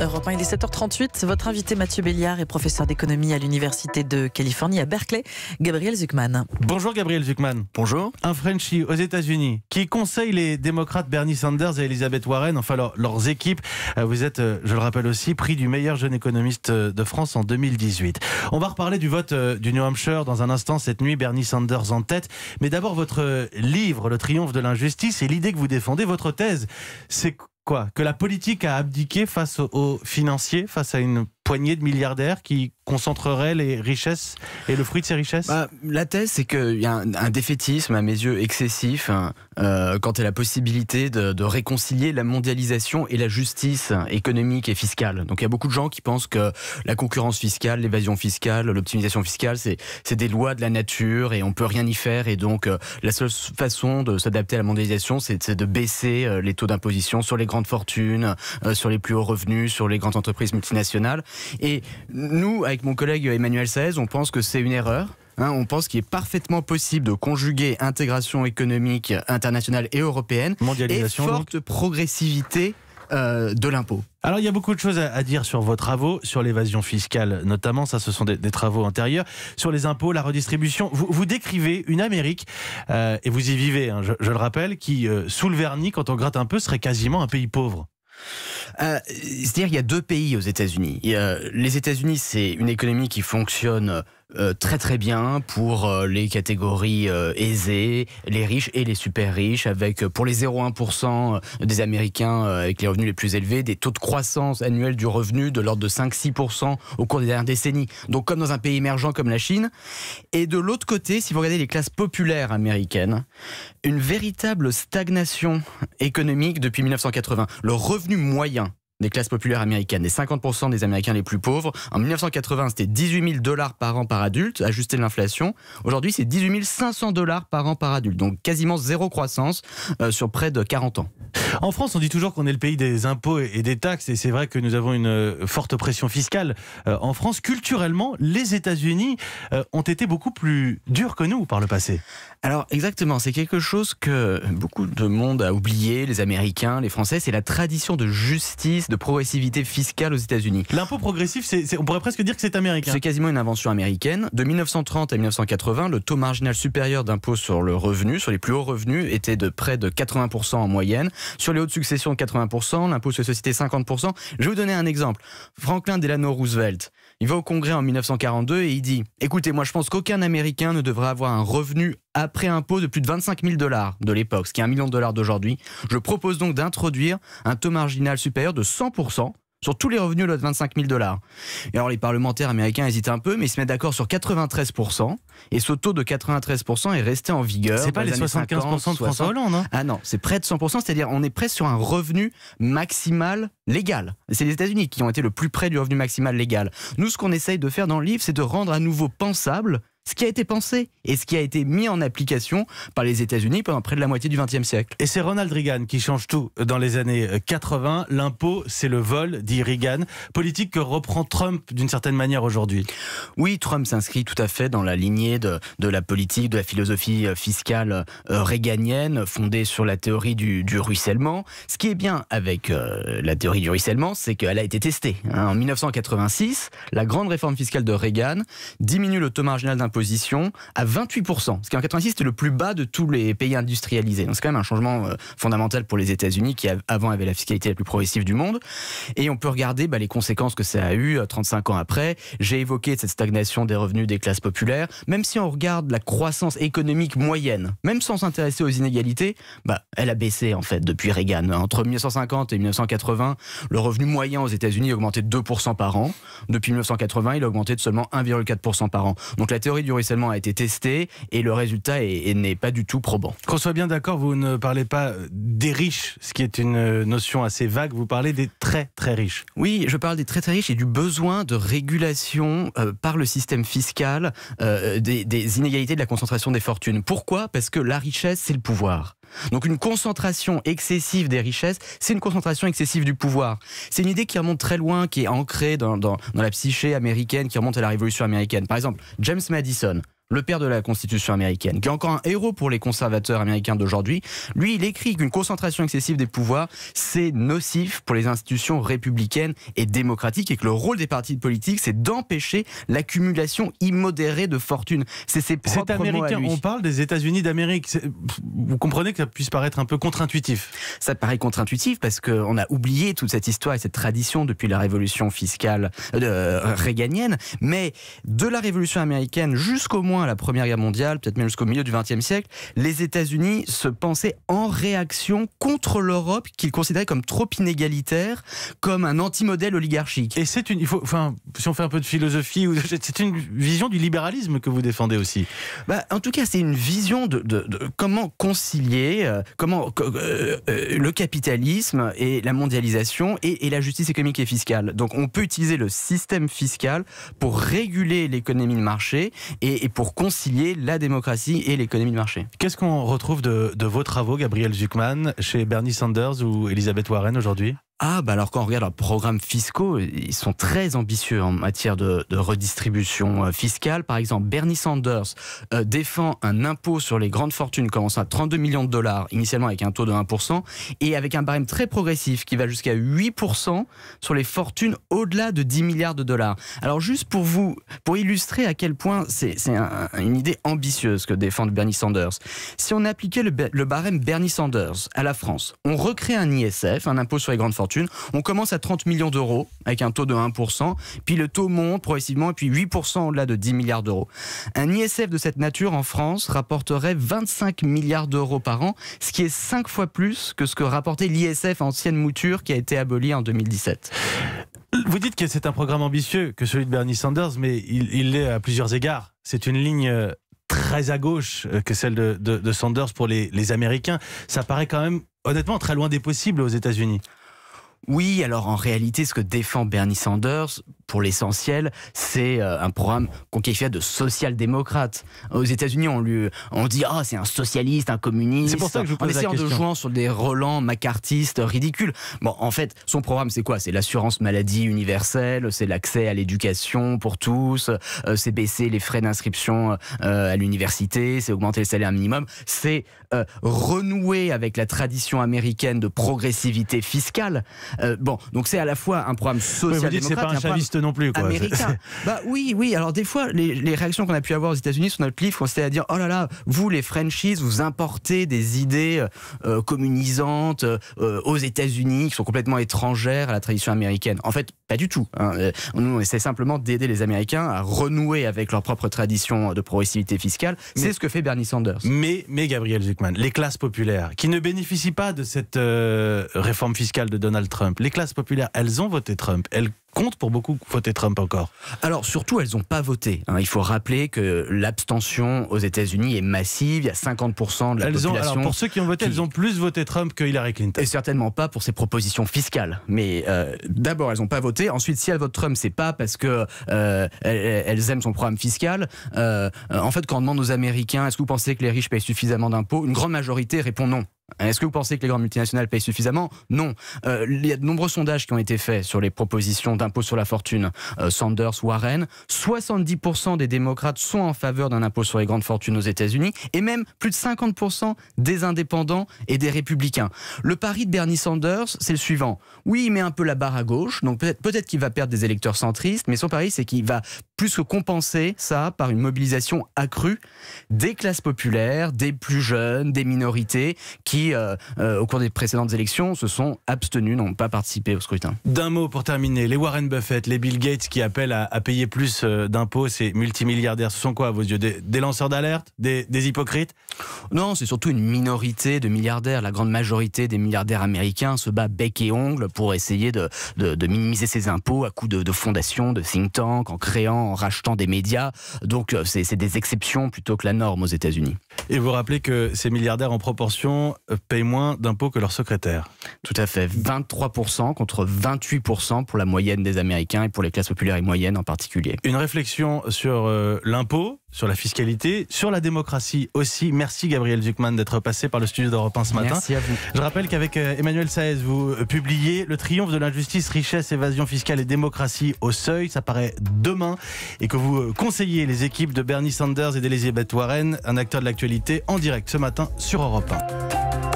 Europe 1, il est 7h38. Votre invité Mathieu Béliard est professeur d'économie à l'Université de Californie à Berkeley, Gabriel Zuckman. Bonjour Gabriel Zuckman. Bonjour. Un Frenchie aux États-Unis qui conseille les démocrates Bernie Sanders et Elizabeth Warren, enfin leurs équipes. Euh, vous êtes, euh, je le rappelle aussi, prix du meilleur jeune économiste euh, de France en 2018. On va reparler du vote du New Hampshire dans un instant cette nuit, Bernie Sanders en tête. Mais d'abord, votre livre, Le triomphe de l'injustice, et l'idée que vous défendez, votre thèse, c'est Quoi Que la politique a abdiqué face aux, aux financiers, face à une poignée de milliardaires qui concentrerait les richesses et le fruit de ces richesses bah, La thèse, c'est qu'il y a un, défaitisme, à mes yeux, excessif quant à la possibilité de, réconcilier la mondialisation et la justice économique et fiscale. Donc il y a beaucoup de gens qui pensent que la concurrence fiscale, l'évasion fiscale, l'optimisation fiscale, c'est des lois de la nature et on peut rien y faire. Et donc euh, la seule façon de s'adapter à la mondialisation, c'est de baisser euh, les taux d'imposition sur les grandes fortunes, euh, sur les plus hauts revenus, sur les grandes entreprises multinationales. Et nous, avec avec mon collègue Emmanuel Saez, on pense que c'est une erreur. Hein, on pense qu'il est parfaitement possible de conjuguer intégration économique internationale et européenne et forte progressivité euh, de l'impôt. Alors il y a beaucoup de choses à, dire sur vos travaux, sur l'évasion fiscale notamment, ça ce sont des, travaux antérieurs, sur les impôts, la redistribution. Vous, décrivez une Amérique, euh, et vous y vivez, hein, je, le rappelle, qui, euh, sous le vernis, quand on gratte un peu, serait quasiment un pays pauvre. Euh, c'est-à-dire, il y a deux pays aux États-Unis. les États-Unis, c'est une économie qui fonctionne euh, très très bien pour euh, les catégories aisées, les riches et les super riches, avec pour les 0,1% des Américains avec les revenus les plus élevés, des taux de croissance annuels du revenu de l'ordre de 5-6% au cours des dernières décennies. Donc comme dans un pays émergent comme la Chine. Et de l'autre côté, si vous regardez les classes populaires américaines, une véritable stagnation économique depuis 1980. Le revenu moyen des classes populaires américaines, des 50% des Américains les plus pauvres. En 1980, c'était 18 000 dollars par an par adulte, ajusté de l'inflation. Aujourd'hui, c'est 18 500 dollars par an par adulte. Donc quasiment zéro croissance euh, sur près de 40 ans. En France, on dit toujours qu'on est le pays des impôts et des taxes, et c'est vrai que nous avons une euh, forte pression fiscale euh, en France. Culturellement, les États-Unis euh, ont été beaucoup plus durs que nous par le passé. Alors exactement, c'est quelque chose que beaucoup de monde a oublié, les Américains, les Français, c'est la tradition de justice, de progressivité fiscale aux États-Unis. L'impôt progressif, on pourrait presque dire que c'est américain. C'est quasiment une invention américaine. De 1930 à 1980, le taux marginal supérieur d'impôt sur le revenu, sur les plus hauts revenus, était de près de 80% en moyenne. Sur les hautes successions, 80%, l'impôt sur les sociétés, 50%. Je vais vous donner un exemple. Franklin Delano Roosevelt, il va au Congrès en 1942 et il dit Écoutez, moi je pense qu'aucun Américain ne devrait avoir un revenu après impôt de plus de 25 000 dollars de l'époque, ce qui est un million de dollars d'aujourd'hui. Je propose donc d'introduire un taux marginal supérieur de 100% sur tous les revenus de delà de 25 000 dollars. Et alors les parlementaires américains hésitent un peu, mais ils se mettent d'accord sur 93%, et ce taux de 93% est resté en vigueur. C'est pas les, 75% de François Hollande, non hein. Ah non, c'est près de 100%, c'est-à-dire on est presque sur un revenu maximal légal. C'est les États-Unis qui ont été le plus près du revenu maximal légal. Nous, ce qu'on essaye de faire dans le livre, c'est de rendre à nouveau pensable ce qui a été pensé et ce qui a été mis en application par les États-Unis pendant près de la moitié du XXe siècle. Et c'est Ronald Reagan qui change tout dans les années 80. Euh, L'impôt, c'est le vol, dit Reagan. Politique que reprend Trump d'une certaine manière aujourd'hui. Oui, Trump s'inscrit tout à fait dans la lignée de, la politique, de la philosophie euh, fiscale euh, réganienne, fondée sur la théorie du, ruissellement. Ce qui est bien avec la théorie du ruissellement, c'est qu'elle a été testée. Hein. en 1986, la grande réforme fiscale de Reagan diminue le taux marginal d'impôt position à 28%, ce qui en 86 était le plus bas de tous les pays industrialisés. c'est quand même un changement euh, fondamental pour les États-Unis qui avant avaient la fiscalité la plus progressive du monde. Et on peut regarder bah, les conséquences que ça a eu 35 euh, ans après. J'ai évoqué cette stagnation des revenus des classes populaires. Même si on regarde la croissance économique moyenne, même sans s'intéresser aux inégalités, bah, elle a baissé en fait depuis Reagan. Entre 1950 et 1980, le revenu moyen aux États-Unis a augmenté de 2% par an. Depuis 1980, il a augmenté de seulement 1,4% par an. Donc la théorie du ruissellement a été testé et le résultat n'est pas du tout probant. Qu'on soit bien d'accord, vous ne parlez pas des riches, ce qui est une notion assez vague, vous parlez des très très riches. Oui, je parle des très très riches et du besoin de régulation euh, par le système fiscal euh, des, des, inégalités de la concentration des fortunes. Pourquoi Parce que la richesse, c'est le pouvoir. Donc une concentration excessive des richesses, c'est une concentration excessive du pouvoir. C'est une idée qui remonte très loin, qui est ancrée dans, la psyché américaine, qui remonte à la Révolution américaine. Par exemple, James Madison, le père de la Constitution américaine, qui est encore un héros pour les conservateurs américains d'aujourd'hui. Lui, il écrit qu'une concentration excessive des pouvoirs, c'est nocif pour les institutions républicaines et démocratiques, et que le rôle des partis politiques, c'est d'empêcher l'accumulation immodérée de fortunes. C'est ces propres à On parle des États-Unis d'Amérique. Vous comprenez que ça puisse paraître un peu contre-intuitif. Ça paraît contre-intuitif parce qu'on a oublié toute cette histoire et cette tradition depuis la révolution fiscale euh, euh, réganienne. Mais de la révolution américaine jusqu'au moins à la Première Guerre mondiale, peut-être même jusqu'au milieu du XXe siècle, les États-Unis se pensaient en réaction contre l'Europe qu'ils considéraient comme trop inégalitaire, comme un anti-modèle oligarchique. Et c'est une, faut, enfin, si on fait un peu de philosophie, c'est une vision du libéralisme que vous défendez aussi. Bah, en tout cas, c'est une vision de, comment concilier, euh, comment euh, euh, le capitalisme et la mondialisation et, la justice économique et fiscale. Donc, on peut utiliser le système fiscal pour réguler l'économie de marché et pour pour concilier la démocratie et l'économie de marché. Qu'est-ce qu'on retrouve de, vos travaux, Gabriel Zuckman, chez Bernie Sanders ou Elizabeth Warren aujourd'hui ah, bah alors quand on regarde leurs programmes fiscaux, ils sont très ambitieux en matière de, redistribution euh, fiscale. Par exemple, Bernie Sanders euh, défend un impôt sur les grandes fortunes commençant à 32 millions de dollars, initialement avec un taux de 1%, et avec un barème très progressif qui va jusqu'à 8% sur les fortunes au-delà de 10 milliards de dollars. Alors juste pour vous, pour illustrer à quel point c'est une idée ambitieuse que défend Bernie Sanders, si on appliquait le, le barème Bernie Sanders à la France, on recrée un ISF, un impôt sur les grandes fortunes, on commence à 30 millions d'euros avec un taux de 1%, puis le taux monte progressivement, et puis 8% au-delà de 10 milliards d'euros. Un ISF de cette nature en France rapporterait 25 milliards d'euros par an, ce qui est 5 fois plus que ce que rapportait l'ISF ancienne mouture qui a été abolie en 2017. Vous dites que c'est un programme ambitieux que celui de Bernie Sanders, mais il l'est à plusieurs égards. C'est une ligne euh, très à gauche euh, que celle de, Sanders pour les, les Américains. Ça paraît quand même, honnêtement, très loin des possibles aux États-Unis. Oui, alors en réalité, ce que défend Bernie Sanders, pour l'essentiel, c'est euh, un programme qu'on qualifiait de social-démocrate. Aux États-Unis, on lui on dit ah c'est un socialiste, un communiste. C'est pour ça que je vous pose en essayant de jouer sur des Roland macartistes ridicules. Bon, en fait, son programme c'est quoi C'est l'assurance maladie universelle, c'est l'accès à l'éducation pour tous, euh, c'est baisser les frais d'inscription euh, à l'université, c'est augmenter le salaire minimum, c'est renouer avec la tradition américaine de progressivité fiscale. bon, donc c'est à la fois un programme social-démocrate, non plus. bah oui, oui. Alors des fois, les, réactions qu'on a pu avoir aux États-Unis sur notre livre, c'était à dire oh là là, vous les franchises, vous importez des idées euh, euh, communisantes euh, aux États-Unis qui sont complètement étrangères à la tradition américaine. En fait, pas du tout. Hein. Euh, on essaie simplement d'aider les Américains à renouer avec leur propre tradition de progressivité fiscale. C'est ce que fait Bernie Sanders. Mais, Gabriel Zuckman, les classes populaires qui ne bénéficient pas de cette euh, réforme fiscale de Donald Trump, les classes populaires, elles ont voté Trump. Elles comptent pour beaucoup voter Trump encore. Alors surtout, elles n'ont pas voté. Hein. il faut rappeler que l'abstention aux États-Unis est massive. Il y a 50% de la elles population. Ont, alors pour ceux qui ont voté, elles ont plus voté Trump que Hillary Clinton. Et certainement pas pour ses propositions fiscales. Mais euh, d'abord, elles n'ont pas voté Ensuite, si elles votent Trump, c'est pas parce que euh, aiment son programme fiscal. Euh, en fait, quand on demande aux Américains, est-ce que vous pensez que les riches payent suffisamment d'impôts Une grande majorité répond non. Est-ce que vous pensez que les grandes multinationales payent suffisamment Non. Euh, il y a de nombreux sondages qui ont été faits sur les propositions d'impôt sur la fortune. Euh, Sanders, Warren, 70% des démocrates sont en faveur d'un impôt sur les grandes fortunes aux États-Unis et même plus de 50% des indépendants et des républicains. Le pari de Bernie Sanders, c'est le suivant. Oui, il met un peu la barre à gauche, donc peut-être qu'il va perdre des électeurs centristes, mais son pari, c'est qu'il va plus que compenser ça par une mobilisation accrue des classes populaires, des plus jeunes, des minorités qui qui, euh, euh, au cours des précédentes élections, se sont abstenus, n'ont pas participé au scrutin. D'un mot pour terminer, les Warren Buffett, les Bill Gates qui appellent à, payer plus euh, d'impôts, ces multimilliardaires, ce sont quoi à vos yeux Des, lanceurs d'alerte des, hypocrites Non, c'est surtout une minorité de milliardaires. La grande majorité des milliardaires américains se bat bec et ongle pour essayer de, minimiser ses impôts à coup de, de fondations, de think tanks, en créant, en rachetant des médias. Donc c'est des exceptions plutôt que la norme aux États-Unis. Et vous rappelez que ces milliardaires en proportion euh, payent moins d'impôts que leurs secrétaires. Tout à fait, 23% contre 28% pour la moyenne des Américains et pour les classes populaires et moyennes en particulier. Une réflexion sur euh, l'impôt sur la fiscalité, sur la démocratie aussi. Merci Gabriel Zuckman d'être passé par le studio d'Europe 1 ce matin. Merci à vous. Je rappelle qu'avec euh, Emmanuel Saez, vous euh, publiez Le triomphe de l'injustice, richesse, évasion fiscale et démocratie au seuil. Ça paraît demain. Et que vous euh, conseillez les équipes de Bernie Sanders et d'Elizabeth Warren, un acteur de l'actualité, en direct ce matin sur Europe 1.